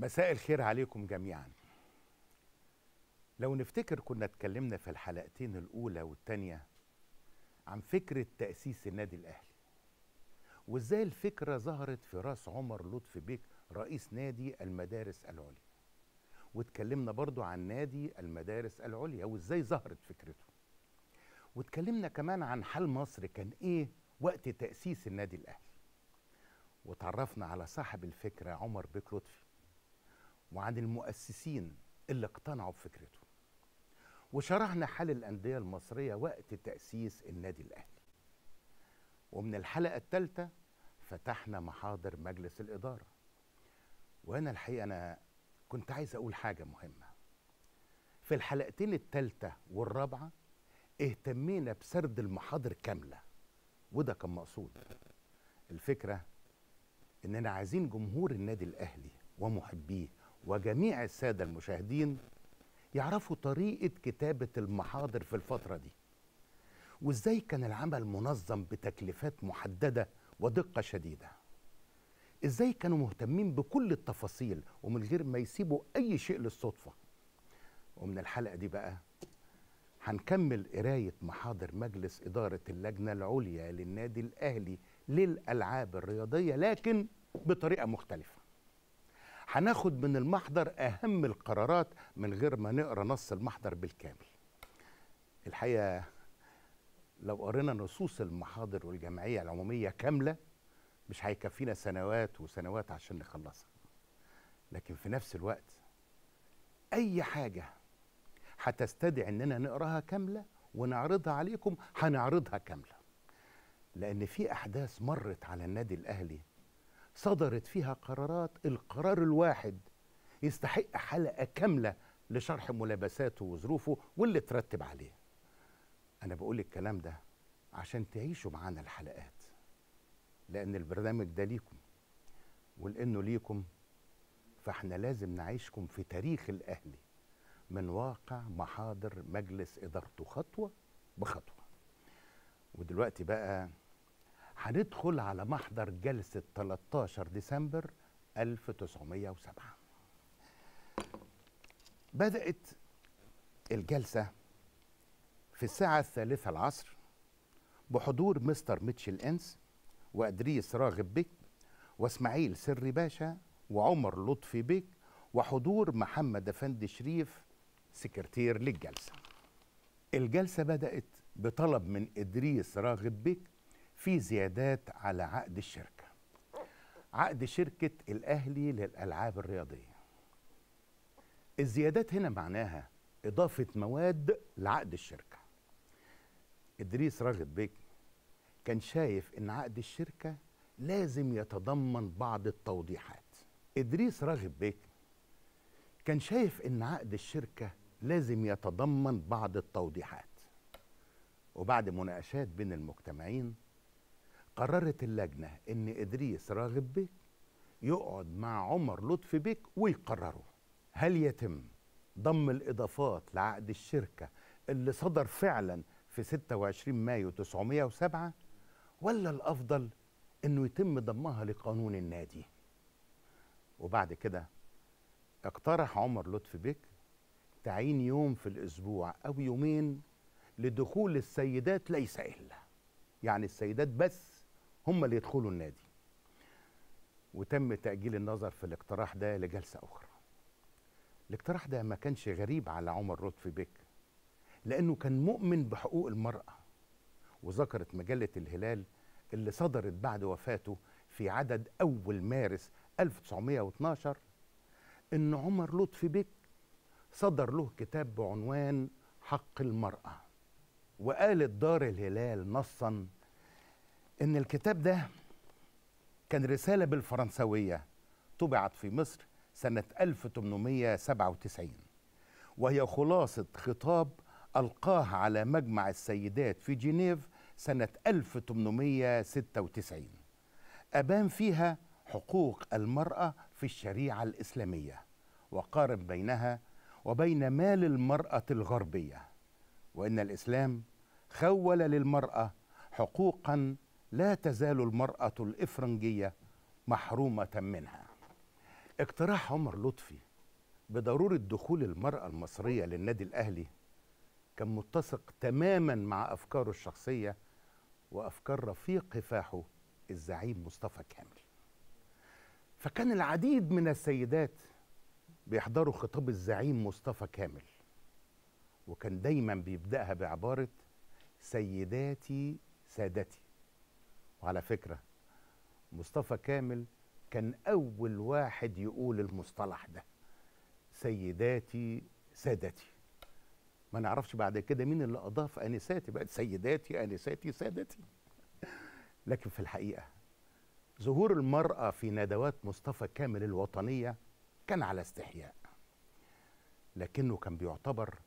مساء الخير عليكم جميعا لو نفتكر كنا اتكلمنا في الحلقتين الأولى والتانية عن فكرة تأسيس النادي الأهلي وإزاي الفكرة ظهرت في راس عمر لطفي بيك رئيس نادي المدارس العليا واتكلمنا برضو عن نادي المدارس العليا وإزاي ظهرت فكرته واتكلمنا كمان عن حال مصر كان إيه وقت تأسيس النادي الأهلي وتعرفنا على صاحب الفكرة عمر بيك لطفي وعن المؤسسين اللي اقتنعوا بفكرته وشرحنا حال الأندية المصرية وقت تأسيس النادي الأهلي ومن الحلقة الثالثة فتحنا محاضر مجلس الإدارة وأنا الحقيقة أنا كنت عايز أقول حاجة مهمة في الحلقتين الثالثة والرابعة اهتمينا بسرد المحاضر كاملة وده كان مقصود الفكرة إننا عايزين جمهور النادي الأهلي ومحبيه وجميع الساده المشاهدين يعرفوا طريقه كتابه المحاضر في الفتره دي وازاي كان العمل منظم بتكليفات محدده ودقه شديده ازاي كانوا مهتمين بكل التفاصيل ومن غير ما يسيبوا اي شيء للصدفه ومن الحلقه دي بقى هنكمل قرايه محاضر مجلس اداره اللجنه العليا للنادي الاهلي للالعاب الرياضيه لكن بطريقه مختلفه هناخد من المحضر أهم القرارات من غير ما نقرأ نص المحضر بالكامل الحقيقة لو قرينا نصوص المحاضر والجمعية العمومية كاملة مش هيكفينا سنوات وسنوات عشان نخلصها لكن في نفس الوقت أي حاجة هتستدعي إننا نقراها كاملة ونعرضها عليكم هنعرضها كاملة لأن في أحداث مرت على النادي الأهلي صدرت فيها قرارات القرار الواحد يستحق حلقة كاملة لشرح ملابساته وظروفه واللي ترتب عليه أنا بقول الكلام ده عشان تعيشوا معانا الحلقات لأن البرنامج ده ليكم ولأنه ليكم فاحنا لازم نعيشكم في تاريخ الأهلي من واقع محاضر مجلس إدارته خطوة بخطوة ودلوقتي بقى هندخل على محضر جلسة 13 ديسمبر 1907 بدأت الجلسة في الساعة الثالثة العصر بحضور مستر ميتشل إنس وأدريس راغب بيك وإسماعيل سري باشا وعمر لطفي بيك وحضور محمد أفندي شريف سكرتير للجلسة الجلسة بدأت بطلب من إدريس راغب بيك في زيادات على عقد الشركة عقد شركة الأهلي للألعاب الرياضية الزيادات هنا معناها إضافة مواد لعقد الشركة إدريس راشد بيك كان شايف إن عقد الشركة لازم يتضمن بعض التوضيحات إدريس راشد بيك كان شايف إن عقد الشركة لازم يتضمن بعض التوضيحات وبعد مناقشات بين المجتمعين قررت اللجنة ان ادريس راغب بك يقعد مع عمر لطفي بيك ويقرروا هل يتم ضم الإضافات لعقد الشركة اللي صدر فعلا في 26 مايو 907 ولا الأفضل أنه يتم ضمها لقانون النادي وبعد كده اقترح عمر لطفي بيك تعيين يوم في الأسبوع أو يومين لدخول السيدات ليس إلا يعني السيدات بس هم اللي يدخلوا النادي وتم تأجيل النظر في الاقتراح ده لجلسة أخرى الاقتراح ده ما كانش غريب على عمر لطفي بيك لأنه كان مؤمن بحقوق المرأة وذكرت مجلة الهلال اللي صدرت بعد وفاته في عدد أول مارس 1912 إن عمر لطفي بيك صدر له كتاب بعنوان حق المرأة وقالت دار الهلال نصا ان الكتاب ده كان رساله بالفرنسويه طبعت في مصر سنه 1897 وهي خلاصه خطاب القاه على مجمع السيدات في جنيف سنه 1896 ابان فيها حقوق المراه في الشريعه الاسلاميه وقارن بينها وبين مال المراه الغربيه وان الاسلام خول للمراه حقوقا لا تزال المرأة الإفرنجية محرومة منها اقتراح عمر لطفي بضرورة دخول المرأة المصرية للنادي الأهلي كان متسق تماما مع أفكاره الشخصية وأفكار رفيق كفاحه الزعيم مصطفى كامل فكان العديد من السيدات بيحضروا خطاب الزعيم مصطفى كامل وكان دايما بيبدأها بعبارة سيداتي سادتي وعلى فكرة مصطفى كامل كان أول واحد يقول المصطلح ده سيداتي سادتي ما نعرفش بعد كده مين اللي أضاف أنساتي بقت سيداتي أنساتي سادتي لكن في الحقيقة ظهور المرأة في ندوات مصطفى كامل الوطنية كان على استحياء لكنه كان بيعتبر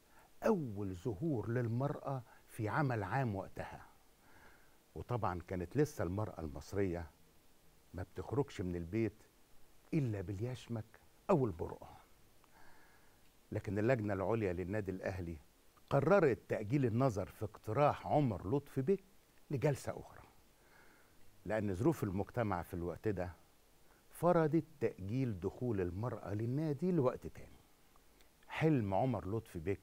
أول ظهور للمرأة في عمل عام وقتها وطبعا كانت لسه المرأة المصرية ما بتخرجش من البيت إلا باليشمك أو البرقع لكن اللجنة العليا للنادي الأهلي قررت تأجيل النظر في اقتراح عمر لطفي بك لجلسة أخرى لأن ظروف المجتمع في الوقت ده فرضت تأجيل دخول المرأة للنادي لوقت تاني حلم عمر لطفي بيك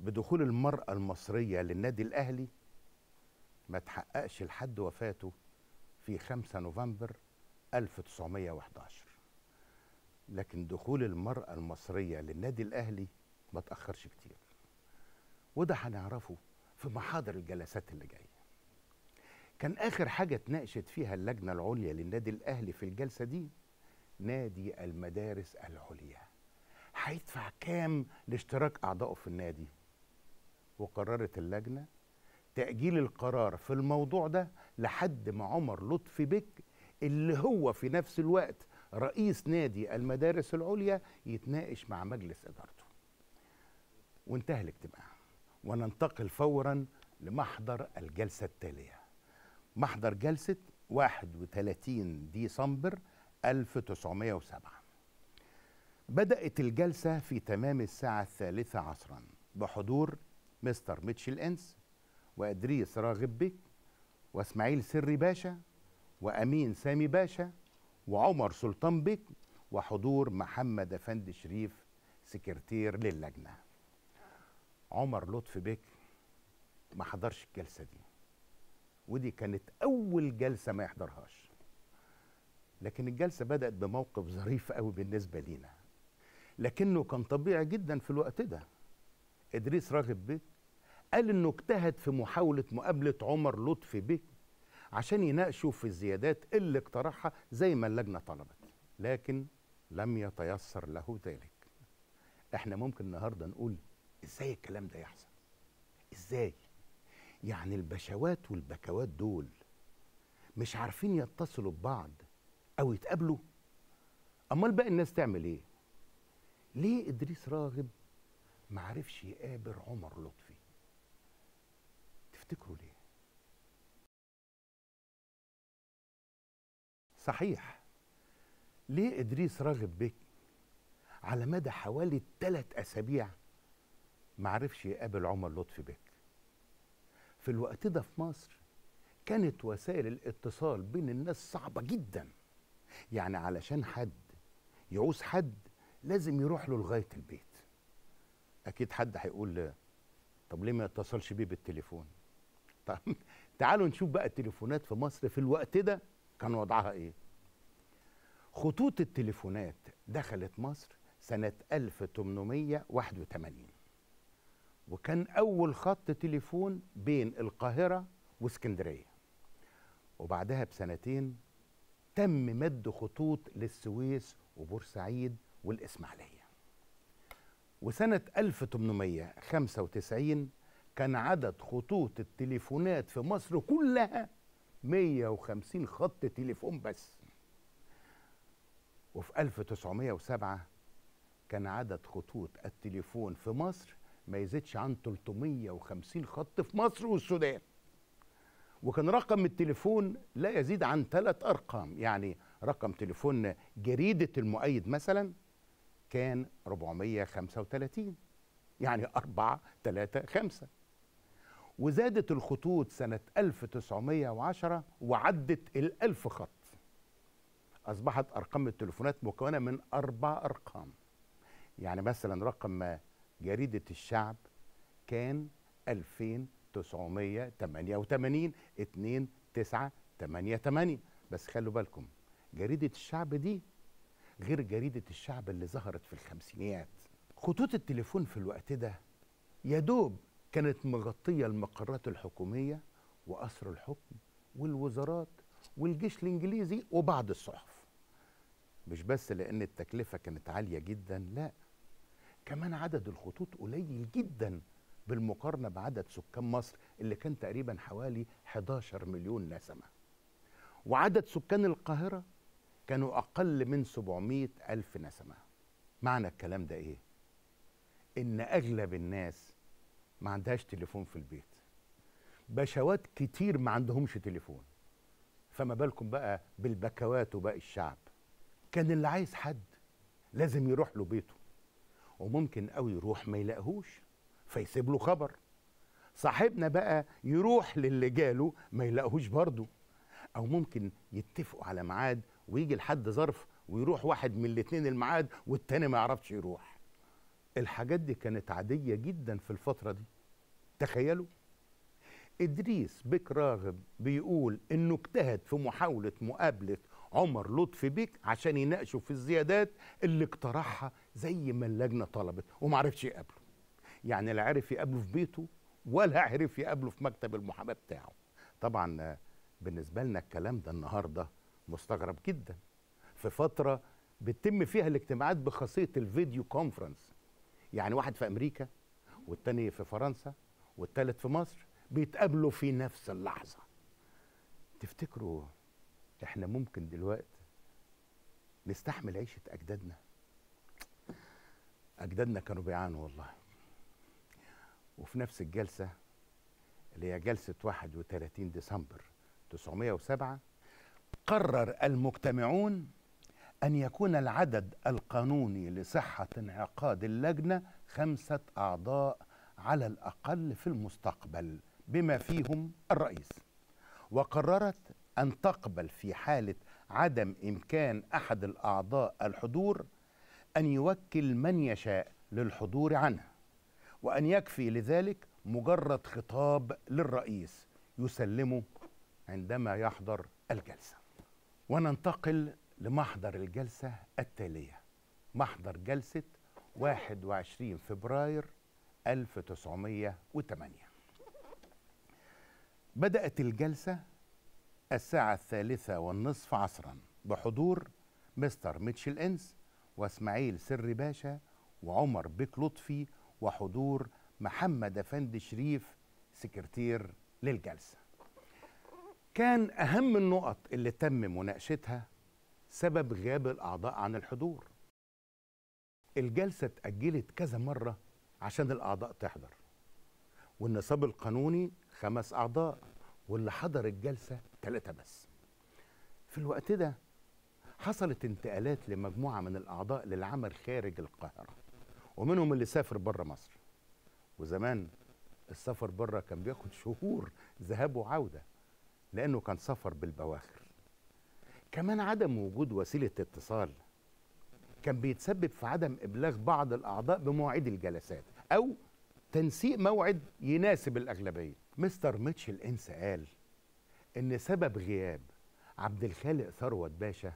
بدخول المرأة المصرية للنادي الأهلي ما تحققش لحد وفاته في 5 نوفمبر 1911 لكن دخول المرأة المصرية للنادي الأهلي ما تأخرش كتير وده هنعرفه في محاضر الجلسات اللي جاية كان آخر حاجة اتناقشت فيها اللجنة العليا للنادي الأهلي في الجلسة دي نادي المدارس العليا هيدفع كام لاشتراك أعضائه في النادي وقررت اللجنة تأجيل القرار في الموضوع ده لحد ما عمر لطفي بك اللي هو في نفس الوقت رئيس نادي المدارس العليا يتناقش مع مجلس إدارته وانتهى الاجتماع وننتقل فورا لمحضر الجلسة التالية محضر جلسة 31 ديسمبر 1907 بدأت الجلسة في تمام الساعة الثالثة عصرا بحضور مستر ميتشل إنس وإدريس راغب بك وإسماعيل سري باشا وأمين سامي باشا وعمر سلطان بك وحضور محمد أفند شريف سكرتير للجنة عمر لطفي بك ما حضرش الجلسة دي ودي كانت أول جلسة ما يحضرهاش لكن الجلسة بدأت بموقف ظريف قوي بالنسبة لينا لكنه كان طبيعي جدا في الوقت ده إدريس راغب بك قال انه اجتهد في محاوله مقابله عمر لطفي به عشان يناقشوا في الزيادات اللي اقترحها زي ما اللجنه طلبت لكن لم يتيسر له ذلك احنا ممكن النهارده نقول ازاي الكلام ده يحصل ازاي يعني البشوات والبكوات دول مش عارفين يتصلوا ببعض او يتقابلوا امال باقي الناس تعمل ايه ليه ادريس راغب معرفش يقابل عمر لطفي تفتكروا ليه صحيح ليه إدريس راغب بك على مدى حوالي ثلاث أسابيع معرفش يقابل عمر لطفي بك في الوقت ده في مصر كانت وسائل الاتصال بين الناس صعبة جدا يعني علشان حد يعوز حد لازم يروح له لغاية البيت أكيد حد هيقول طب ليه ما يتصلش بيه بالتليفون طيب تعالوا نشوف بقى التليفونات في مصر في الوقت ده كان وضعها ايه خطوط التليفونات دخلت مصر سنة 1881 وكان أول خط تليفون بين القاهرة واسكندرية وبعدها بسنتين تم مد خطوط للسويس وبورسعيد والإسماعيلية وسنة 1895 كان عدد خطوط التليفونات في مصر كلها 150 خط تليفون بس وفي 1907 كان عدد خطوط التليفون في مصر ما يزيدش عن 350 خط في مصر والسودان وكان رقم التليفون لا يزيد عن ثلاث أرقام يعني رقم تليفون جريدة المؤيد مثلا كان 435 يعني 4 3 5 وزادت الخطوط سنة 1910 وعدت ال 1000 خط أصبحت أرقام التليفونات مكونة من أربع أرقام يعني مثلا رقم جريدة الشعب كان 2988 2988 بس خلوا بالكم جريدة الشعب دي غير جريدة الشعب اللي ظهرت في الخمسينيات خطوط التليفون في الوقت ده يا دوب كانت مغطية المقرات الحكومية وأسر الحكم والوزارات والجيش الإنجليزي وبعض الصحف مش بس لأن التكلفة كانت عالية جدا لا كمان عدد الخطوط قليل جدا بالمقارنة بعدد سكان مصر اللي كان تقريبا حوالي 11 مليون نسمة وعدد سكان القاهرة كانوا أقل من 700 ألف نسمة معنى الكلام ده إيه؟ إن أغلب الناس ما عندهاش تليفون في البيت بشوات كتير ما عندهمش تليفون فما بالكم بقى بالبكوات وباقي الشعب كان اللي عايز حد لازم يروح له بيته وممكن قوي يروح ما يلاقيهوش فيسيب له خبر صاحبنا بقى يروح للي جاله ما يلاقيهوش برضه او ممكن يتفقوا على ميعاد ويجي لحد ظرف ويروح واحد من الاتنين الميعاد والتاني ما يعرفش يروح الحاجات دي كانت عادية جدا في الفترة دي تخيلوا إدريس بيك راغب بيقول إنه اجتهد في محاولة مقابلة عمر لطفي بيك عشان يناقشه في الزيادات اللي اقترحها زي ما اللجنة طلبت ومعرفش يقابله يعني لا عرف يقابله في بيته ولا عرف يقابله في مكتب المحاماه بتاعه طبعا بالنسبه لنا الكلام ده النهارده مستغرب جدا في فتره بتتم فيها الاجتماعات بخاصيه الفيديو كونفرنس يعني واحد في امريكا والتاني في فرنسا والتالت في مصر بيتقابلوا في نفس اللحظه تفتكروا احنا ممكن دلوقتي نستحمل عيشه اجدادنا اجدادنا كانوا بيعانوا والله وفي نفس الجلسه اللي هي جلسه 31 ديسمبر 907 قرر المجتمعون أن يكون العدد القانوني لصحة انعقاد اللجنة خمسة أعضاء على الأقل في المستقبل بما فيهم الرئيس وقررت أن تقبل في حالة عدم إمكان أحد الأعضاء الحضور أن يوكل من يشاء للحضور عنه وأن يكفي لذلك مجرد خطاب للرئيس يسلمه عندما يحضر الجلسة وننتقل لمحضر الجلسة التالية محضر جلسة 21 فبراير 1908 بدأت الجلسة الساعة الثالثة والنصف عصرا بحضور مستر ميتشل إنس واسماعيل سري باشا وعمر بيك لطفي وحضور محمد أفندي شريف سكرتير للجلسة كان أهم النقط اللي تم مناقشتها سبب غياب الأعضاء عن الحضور الجلسة اتأجلت كذا مرة عشان الأعضاء تحضر والنصاب القانوني خمس أعضاء واللي حضر الجلسة ثلاثة بس في الوقت ده حصلت انتقالات لمجموعة من الأعضاء للعمل خارج القاهرة ومنهم اللي سافر بره مصر وزمان السفر بره كان بياخد شهور ذهاب وعودة لأنه كان سفر بالبواخر كمان عدم وجود وسيلة اتصال كان بيتسبب في عدم إبلاغ بعض الأعضاء بمواعيد الجلسات أو تنسيق موعد يناسب الأغلبية مستر ميتشل إنس قال إن سبب غياب عبد الخالق ثروت باشا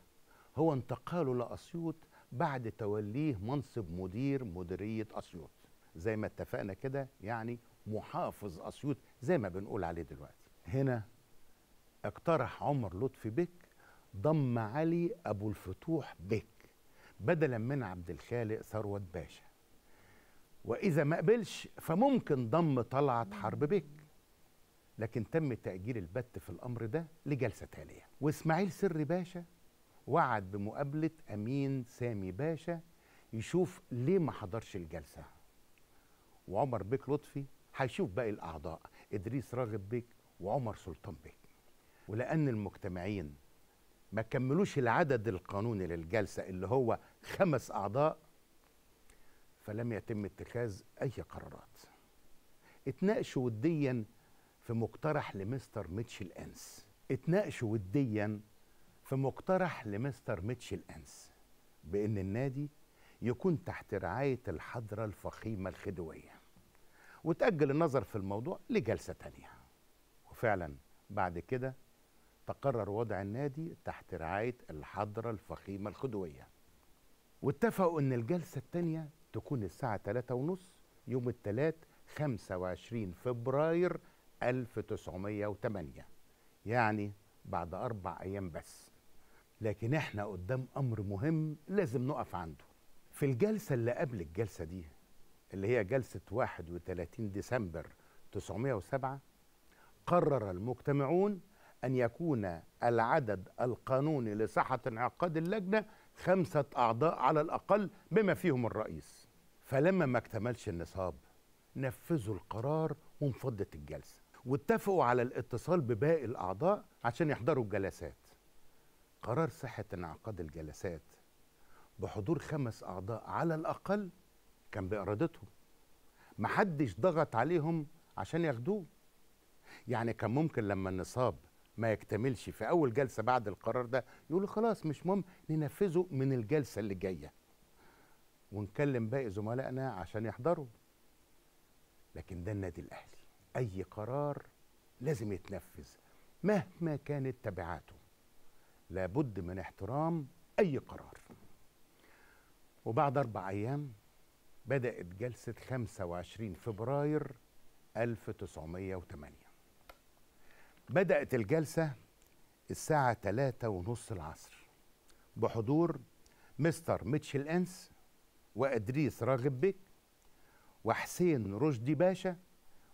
هو انتقاله لأسيوط بعد توليه منصب مدير مديرية أسيوط زي ما اتفقنا كده يعني محافظ أسيوط زي ما بنقول عليه دلوقتي هنا اقترح عمر لطفي بك ضم علي أبو الفتوح بك بدلا من عبد الخالق ثروت باشا وإذا ما قبلش فممكن ضم طلعت حرب بك لكن تم تأجيل البت في الأمر ده لجلسة تالية وإسماعيل سري باشا وعد بمقابلة أمين سامي باشا يشوف ليه ما حضرش الجلسة وعمر بيك لطفي هيشوف باقي الأعضاء إدريس راغب بيك وعمر سلطان بيك ولأن المجتمعين ما كملوش العدد القانوني للجلسة اللي هو خمس أعضاء فلم يتم اتخاذ أي قرارات اتناقشوا وديا في مقترح لمستر ميتشل أنس اتناقشوا وديا في مقترح لمستر ميتشل أنس بأن النادي يكون تحت رعاية الحضرة الفخيمة الخدوية وتأجل النظر في الموضوع لجلسة تانية وفعلا بعد كده تقرر وضع النادي تحت رعاية الحضرة الفخيمة الخدوية واتفقوا أن الجلسة الثانية تكون الساعة 3 ونص يوم الثلاث 25 فبراير 1908 يعني بعد أربع أيام بس لكن احنا قدام أمر مهم لازم نقف عنده في الجلسة اللي قبل الجلسة دي اللي هي جلسة 31 ديسمبر 907 قرر المجتمعون أن يكون العدد القانوني لصحة انعقاد اللجنة خمسة أعضاء على الأقل بما فيهم الرئيس فلما ما اكتملش النصاب نفذوا القرار وانفضت الجلسة واتفقوا على الاتصال بباقي الأعضاء عشان يحضروا الجلسات قرار صحة انعقاد الجلسات بحضور خمس أعضاء على الأقل كان بإرادتهم محدش ضغط عليهم عشان ياخدوه يعني كان ممكن لما النصاب ما يكتملش في اول جلسه بعد القرار ده يقولوا خلاص مش مهم ننفذه من الجلسه اللي جايه ونكلم باقي زملائنا عشان يحضروا لكن ده النادي الاهلي اي قرار لازم يتنفذ مهما كانت تبعاته لابد من احترام اي قرار وبعد اربع ايام بدات جلسه 25 فبراير 1908 بدأت الجلسة الساعة ثلاثة ونص العصر بحضور مستر ميتشل أنس وأدريس راغب بك وحسين رشدي باشا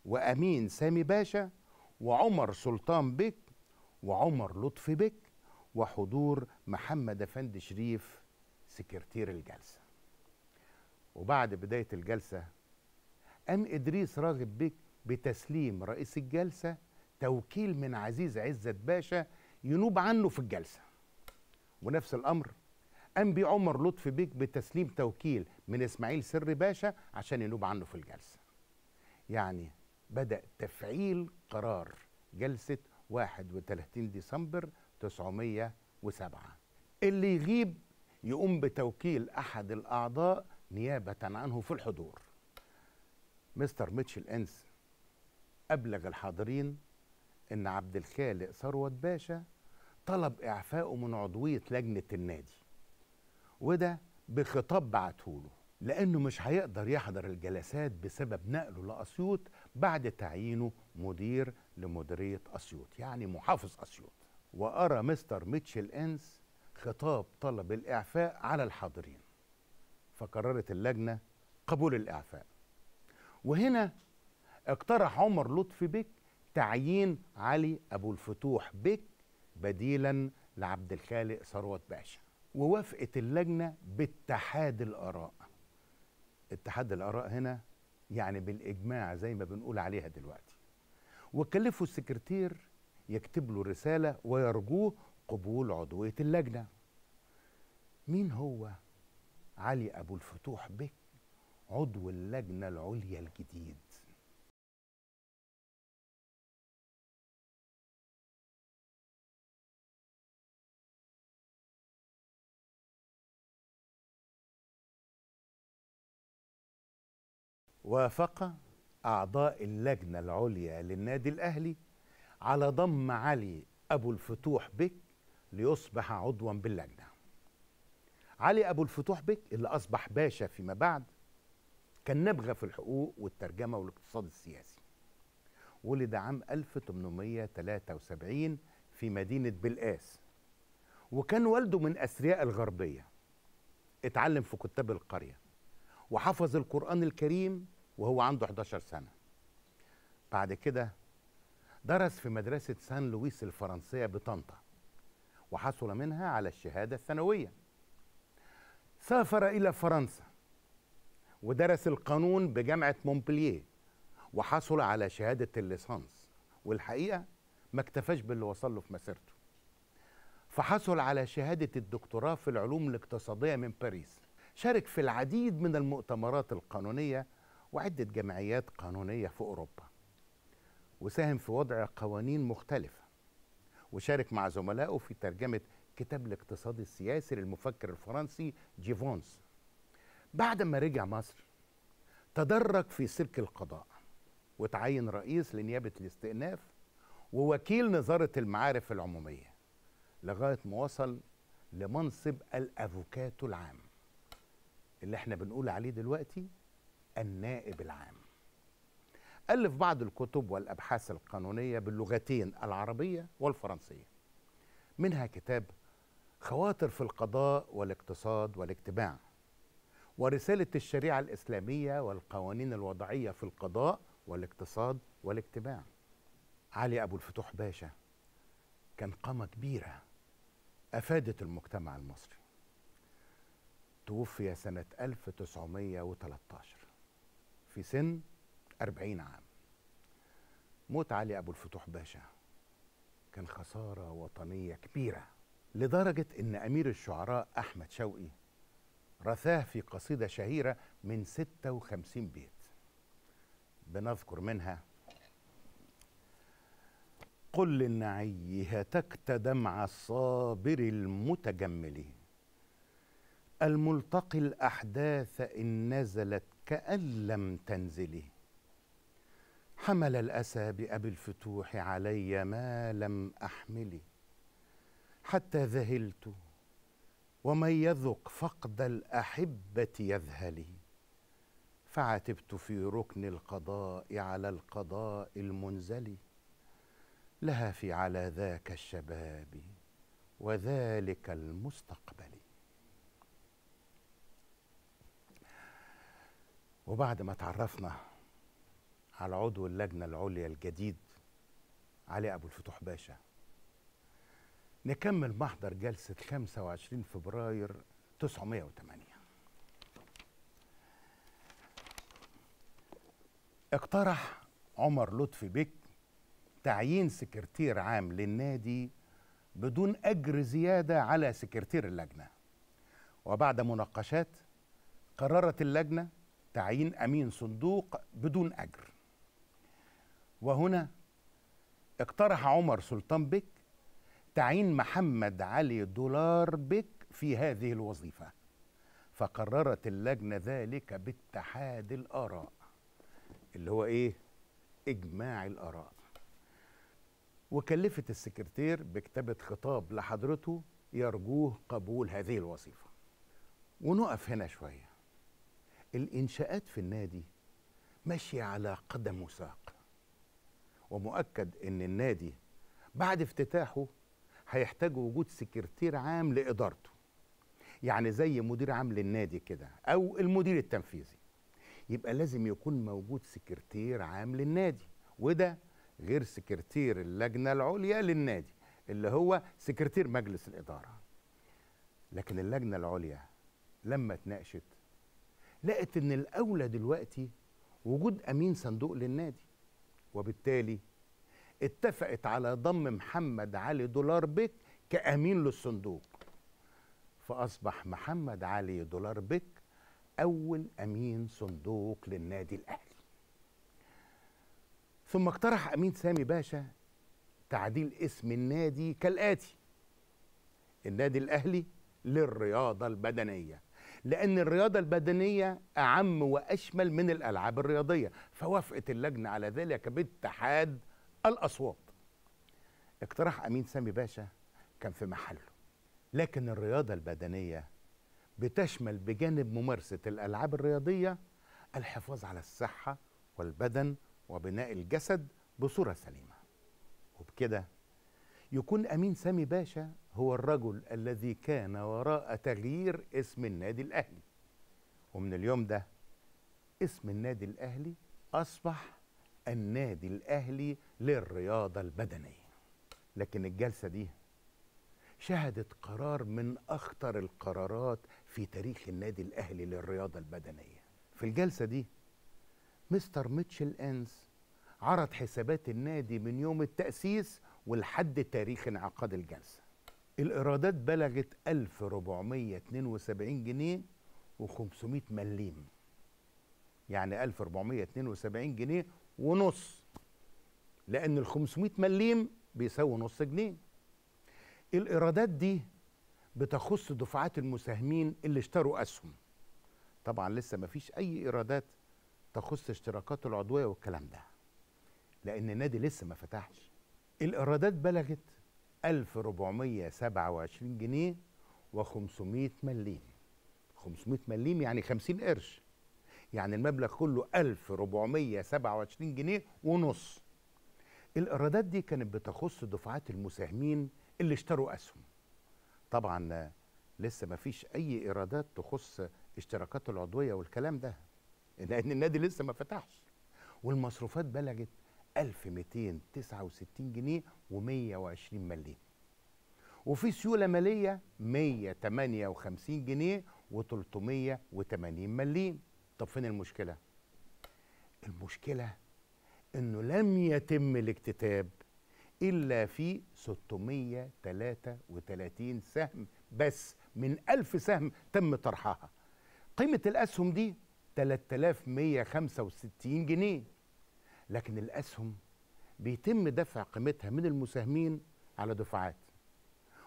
وأمين سامي باشا وعمر سلطان بك وعمر لطفي بك وحضور محمد أفند شريف سكرتير الجلسة وبعد بداية الجلسة قام إدريس راغب بك بتسليم رئيس الجلسة توكيل من عزيز عزت باشا ينوب عنه في الجلسة ونفس الأمر قام بيه عمر لطفي بيك بتسليم توكيل من إسماعيل سري باشا عشان ينوب عنه في الجلسة يعني بدأ تفعيل قرار جلسة 31 ديسمبر 907 اللي يغيب يقوم بتوكيل أحد الأعضاء نيابة عنه في الحضور مستر ميتشل أنس أبلغ الحاضرين ان عبد الخالق ثروت باشا طلب اعفائه من عضويه لجنه النادي وده بخطاب بعتهوله لانه مش هيقدر يحضر الجلسات بسبب نقله لاسيوط بعد تعيينه مدير لمديريه اسيوط يعني محافظ اسيوط وارى مستر ميتشل انس خطاب طلب الاعفاء على الحاضرين فقررت اللجنه قبول الاعفاء وهنا اقترح عمر لطفي بك تعيين علي أبو الفتوح بك بديلا لعبد الخالق ثروت باشا ووافقت اللجنة باتحاد الآراء اتحاد الآراء هنا يعني بالإجماع زي ما بنقول عليها دلوقتي وكلفوا السكرتير يكتب له رسالة ويرجوه قبول عضوية اللجنة مين هو علي أبو الفتوح بك عضو اللجنة العليا الجديد وافق أعضاء اللجنة العليا للنادي الأهلي على ضم علي أبو الفتوح بك ليصبح عضوا باللجنة علي أبو الفتوح بك اللي أصبح باشا فيما بعد كان نبغى في الحقوق والترجمة والاقتصاد السياسي ولد عام 1873 في مدينة بلقاس وكان والده من أثرياء الغربية اتعلم في كتاب القرية وحفظ القرآن الكريم وهو عنده 11 سنة بعد كده درس في مدرسة سان لويس الفرنسية بطنطا وحصل منها على الشهادة الثانوية سافر إلى فرنسا ودرس القانون بجامعة مونبلييه وحصل على شهادة الليسانس والحقيقة ما اكتفاش باللي وصل له في مسيرته فحصل على شهادة الدكتوراه في العلوم الاقتصادية من باريس شارك في العديد من المؤتمرات القانونية وعدة جمعيات قانونية في أوروبا وساهم في وضع قوانين مختلفة وشارك مع زملائه في ترجمة كتاب الاقتصاد السياسي للمفكر الفرنسي جيفونز بعد ما رجع مصر تدرج في سلك القضاء وتعين رئيس لنيابة الاستئناف ووكيل نظارة المعارف العمومية لغاية ما وصل لمنصب الأفوكاتو العام اللي احنا بنقول عليه دلوقتي النائب العام ألف بعض الكتب والأبحاث القانونية باللغتين العربية والفرنسية منها كتاب خواطر في القضاء والاقتصاد والاجتماع ورسالة الشريعة الإسلامية والقوانين الوضعية في القضاء والاقتصاد والاجتماع علي أبو الفتوح باشا كان قامة كبيرة أفادت المجتمع المصري توفي سنة 1913 في سن 40 عام موت علي أبو الفتوح باشا كان خسارة وطنية كبيرة لدرجة أن أمير الشعراء أحمد شوقي رثاه في قصيدة شهيرة من 56 بيت بنذكر منها قل للنعي هتكت دمع الصابر المتجمل الملتقي الأحداث إن نزلت كأن لم تنزلي حمل الأسى بأبي الفتوح علي ما لم أحملي حتى ذهلت ومن يذق فقد الأحبة يذهلي فعتبت في ركن القضاء على القضاء المنزلي لها في على ذاك الشباب وذلك المستقبل وبعد ما تعرفنا على عضو اللجنة العليا الجديد علي أبو الفتوح باشا نكمل محضر جلسة 25 فبراير 908 اقترح عمر لطفي بك تعيين سكرتير عام للنادي بدون أجر زيادة على سكرتير اللجنة وبعد مناقشات قررت اللجنة تعيين امين صندوق بدون اجر وهنا اقترح عمر سلطان بك تعيين محمد علي دولار بك في هذه الوظيفه فقررت اللجنه ذلك باتحاد الاراء اللي هو ايه اجماع الاراء وكلفت السكرتير بكتابه خطاب لحضرته يرجوه قبول هذه الوظيفه ونقف هنا شويه الانشاءات في النادي ماشيه على قدم وساق ومؤكد ان النادي بعد افتتاحه هيحتاج وجود سكرتير عام لادارته يعني زي مدير عام للنادي كده او المدير التنفيذي يبقى لازم يكون موجود سكرتير عام للنادي وده غير سكرتير اللجنه العليا للنادي اللي هو سكرتير مجلس الاداره لكن اللجنه العليا لما اتناقشت لقت ان الاولى دلوقتي وجود امين صندوق للنادي وبالتالي اتفقت على ضم محمد علي دولار بيك كامين للصندوق فاصبح محمد علي دولار بيك اول امين صندوق للنادي الاهلي ثم اقترح امين سامي باشا تعديل اسم النادي كالاتي النادي الاهلي للرياضه البدنيه لأن الرياضة البدنية أعم وأشمل من الألعاب الرياضية فوافقت اللجنة على ذلك باتحاد الأصوات اقتراح أمين سامي باشا كان في محله لكن الرياضة البدنية بتشمل بجانب ممارسة الألعاب الرياضية الحفاظ على الصحة والبدن وبناء الجسد بصورة سليمة وبكده يكون أمين سامي باشا هو الرجل الذي كان وراء تغيير اسم النادي الأهلي ومن اليوم ده اسم النادي الأهلي أصبح النادي الأهلي للرياضة البدنية لكن الجلسة دي شهدت قرار من أخطر القرارات في تاريخ النادي الأهلي للرياضة البدنية في الجلسة دي مستر ميتشل أنس عرض حسابات النادي من يوم التأسيس ولحد تاريخ انعقاد الجلسه الإيرادات بلغت 1472 جنيه و500 مليم يعني 1472 جنيه ونص لأن ال 500 مليم بيساوي نص جنيه الإيرادات دي بتخص دفعات المساهمين اللي اشتروا أسهم طبعا لسه ما فيش أي إيرادات تخص اشتراكات العضوية والكلام ده لأن النادي لسه ما فتحش الإيرادات بلغت 1427 جنيه و500 مليم 500 مليم يعني 50 قرش يعني المبلغ كله 1427 جنيه ونص الإيرادات دي كانت بتخص دفعات المساهمين اللي اشتروا أسهم طبعا لسه ما فيش أي إيرادات تخص اشتراكات العضوية والكلام ده لأن النادي لسه ما فتحش والمصروفات بلغت 1269 جنيه و120 مليم وفي سيوله ماليه 158 جنيه و380 مليم طب فين المشكله المشكله انه لم يتم الاكتتاب الا في 633 سهم بس من 1000 سهم تم طرحها قيمه الاسهم دي 3165 جنيه لكن الأسهم بيتم دفع قيمتها من المساهمين على دفعات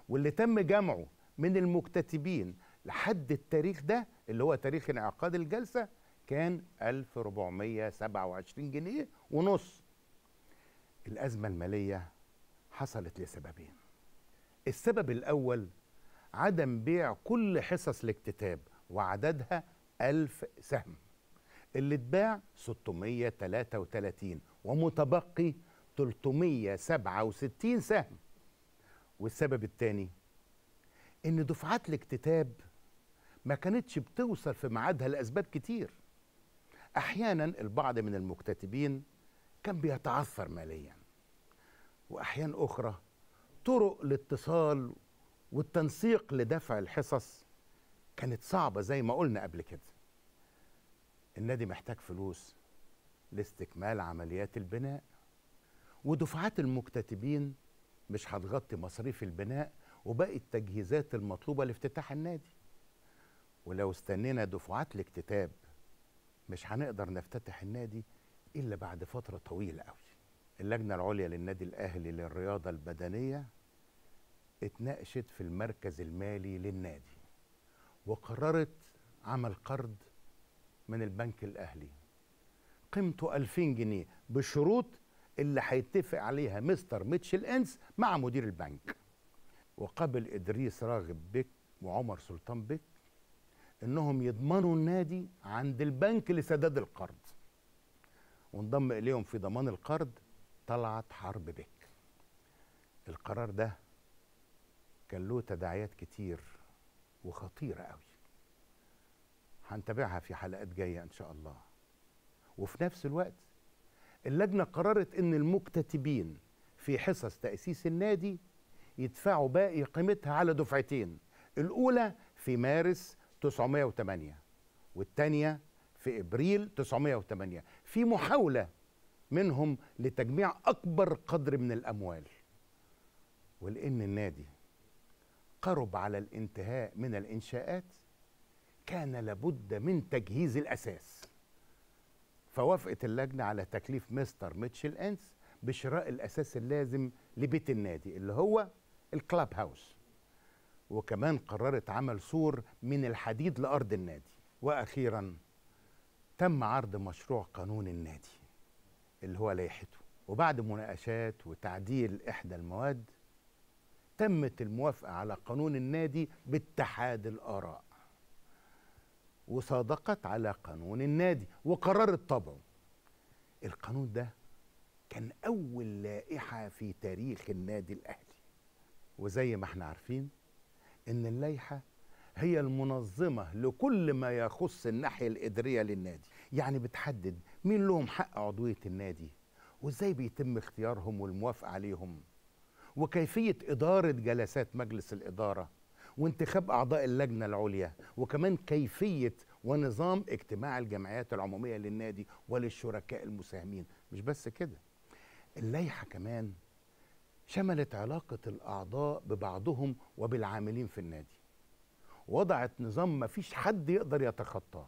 واللي تم جمعه من المكتتبين لحد التاريخ ده اللي هو تاريخ انعقاد الجلسة كان 1427 جنيه ونص الأزمة المالية حصلت لسببين السبب الأول عدم بيع كل حصص الاكتتاب وعددها ألف سهم اللي اتباع 633 ومتبقي 367 سهم والسبب الثاني ان دفعات الاكتتاب ما كانتش بتوصل في ميعادها لاسباب كتير احيانا البعض من المكتتبين كان بيتعثر ماليا واحيان اخرى طرق الاتصال والتنسيق لدفع الحصص كانت صعبه زي ما قلنا قبل كده النادي محتاج فلوس لاستكمال عمليات البناء ودفعات المكتتبين مش هتغطي مصاريف البناء وباقي التجهيزات المطلوبة لافتتاح النادي ولو استنينا دفعات الاكتتاب مش هنقدر نفتتح النادي إلا بعد فترة طويلة قوي اللجنة العليا للنادي الأهلي للرياضة البدنية اتناقشت في المركز المالي للنادي وقررت عمل قرض من البنك الأهلي قيمته 2000 جنيه بشروط اللي هيتفق عليها مستر ميتشل انس مع مدير البنك وقبل إدريس راغب بك وعمر سلطان بك انهم يضمنوا النادي عند البنك لسداد القرض وانضم اليهم في ضمان القرض طلعت حرب بك القرار ده كان له تداعيات كتير وخطيره قوي هنتابعها في حلقات جاية إن شاء الله وفي نفس الوقت اللجنة قررت أن المكتتبين في حصص تأسيس النادي يدفعوا باقي قيمتها على دفعتين الأولى في مارس 908 والثانية في إبريل 908 في محاولة منهم لتجميع أكبر قدر من الأموال ولأن النادي قرب على الانتهاء من الإنشاءات كان لابد من تجهيز الأساس فوافقت اللجنة على تكليف مستر ميتشل أنس بشراء الأساس اللازم لبيت النادي اللي هو الكلاب هاوس وكمان قررت عمل سور من الحديد لأرض النادي وأخيرا تم عرض مشروع قانون النادي اللي هو لائحته وبعد مناقشات وتعديل إحدى المواد تمت الموافقة على قانون النادي باتحاد الآراء وصادقت على قانون النادي وقررت طبعه القانون ده كان أول لائحة في تاريخ النادي الأهلي وزي ما احنا عارفين إن اللائحة هي المنظمة لكل ما يخص الناحية الإدارية للنادي يعني بتحدد مين لهم حق عضوية النادي وإزاي بيتم اختيارهم والموافقة عليهم وكيفية إدارة جلسات مجلس الإدارة وانتخاب أعضاء اللجنة العليا وكمان كيفية ونظام اجتماع الجمعيات العمومية للنادي وللشركاء المساهمين مش بس كده اللائحة كمان شملت علاقة الأعضاء ببعضهم وبالعاملين في النادي وضعت نظام مفيش حد يقدر يتخطاه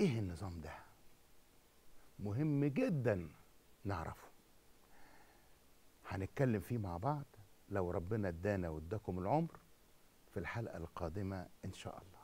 ايه النظام ده مهم جدا نعرفه هنتكلم فيه مع بعض لو ربنا ادانا واداكم العمر في الحلقه القادمه ان شاء الله